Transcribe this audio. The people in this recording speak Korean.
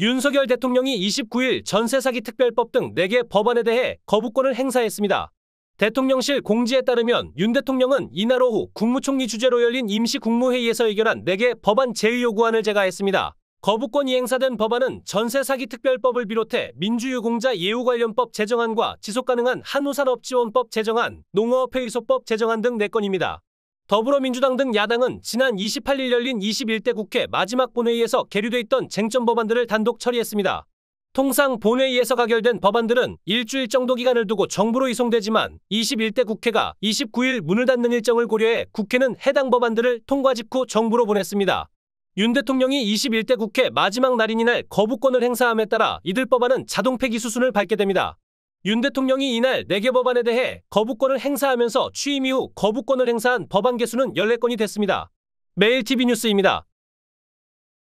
윤석열 대통령이 29일 전세사기 특별법 등 4개 법안에 대해 거부권을 행사했습니다. 대통령실 공지에 따르면 윤 대통령은 이날 오후 국무총리 주재로 열린 임시국무회의에서 의결한 4개 법안 제의 요구안을 제거했습니다. 거부권이 행사된 법안은 전세사기 특별법을 비롯해 민주유공자 예우 관련법 제정안과 지속가능한 한우산업지원법 제정안, 농어업회의소법 제정안 등 4건입니다. 더불어민주당 등 야당은 지난 28일 열린 21대 국회 마지막 본회의에서 계류돼 있던 쟁점 법안들을 단독 처리했습니다. 통상 본회의에서 가결된 법안들은 일주일 정도 기간을 두고 정부로 이송되지만 21대 국회가 29일 문을 닫는 일정을 고려해 국회는 해당 법안들을 통과 직후 정부로 보냈습니다. 윤 대통령이 21대 국회 마지막 날인 이날 거부권을 행사함에 따라 이들 법안은 자동 폐기 수순을 밟게 됩니다. 윤 대통령이 이날 4개 법안에 대해 거부권을 행사하면서 취임 이후 거부권을 행사한 법안 개수는 14건이 됐습니다. 매일TV 뉴스입니다.